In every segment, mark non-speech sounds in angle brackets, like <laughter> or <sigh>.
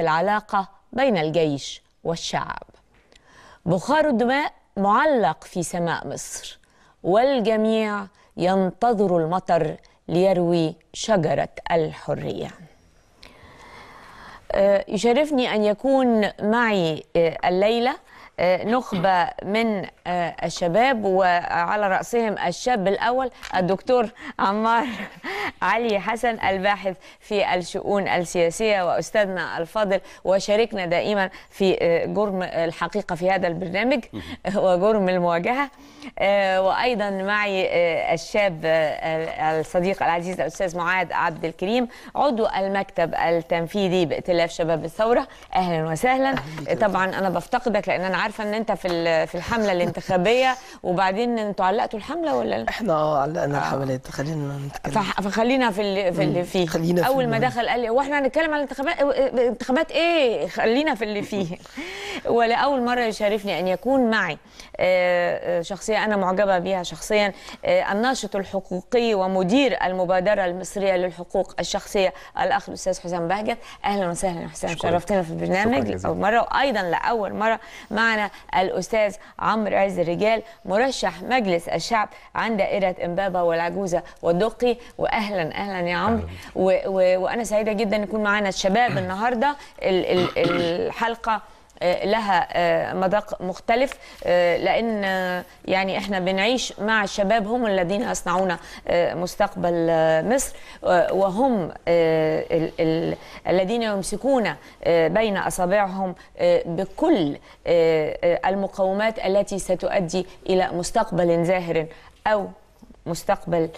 العلاقة بين الجيش والشعب بخار الدماء معلق في سماء مصر والجميع ينتظر المطر ليروي شجرة الحرية آه، يشرفني أن يكون معي آه، الليلة آه، نخبة من آه، الشباب وعلى رأسهم الشاب الأول الدكتور عمار <laughs> علي حسن الباحث في الشؤون السياسية وأستاذنا الفاضل وشاركنا دائما في آه، جرم الحقيقة في هذا البرنامج <laughs> وجرم المواجهة وأيضا معي الشاب الصديق العزيز الأستاذ معاذ عبد الكريم عضو المكتب التنفيذي بائتلاف شباب الثورة أهلا وسهلا طبعا أنا بفتقدك لأن أنا عارفه ان انت في في الحمله الانتخابيه وبعدين انتوا علقتوا الحمله ولا لا؟ احنا اه علقنا الحملات خلينا نتكلم فخلينا في اللي في اللي فيه خلينا اول ما دخل قال لي هو احنا هنتكلم على الانتخابات انتخابات ايه خلينا في اللي فيه <laughs> ولا اول مره يشرفني ان يكون معي آه، آه، شخصيه انا معجبه بها شخصيا آه، الناشط الحقوقي ومدير المبادره المصريه للحقوق الشخصيه الاخ الاستاذ حسام بهجت اهلا وسهلا حسام شرفتنا في البرنامج اول مره وايضا لاول مره مع معنا الأستاذ عمرو عز الرجال مرشح مجلس الشعب عن دائرة إمبابة والعجوزة والدقي وأهلا أهلا يا عمرو وأنا سعيدة جدا يكون معنا الشباب النهاردة الحلقة آه، لها آه، مذاق مختلف آه، لان يعني احنا بنعيش مع الشباب هم الذين يصنعون مستقبل مصر وهم الذين يمسكون بين اصابعهم بكل المقومات التي ستؤدي الى مستقبل زاهر او مستقبل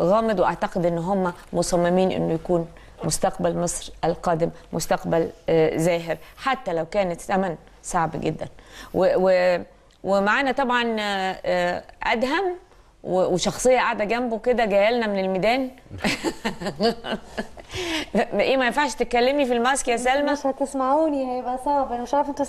غامض واعتقد ان هم مصممين انه يكون مستقبل مصر القادم مستقبل آه، زاهر حتى لو كانت ثمن صعب جدا ومعانا طبعا آه، آه، ادهم وشخصيه قاعده جنبه كده جايه لنا من الميدان <laughs> ايه ما ينفعش تتكلمي في الماسك يا سلمى مش هتسمعوني هيبقى صعب انا مش عارفه انتوا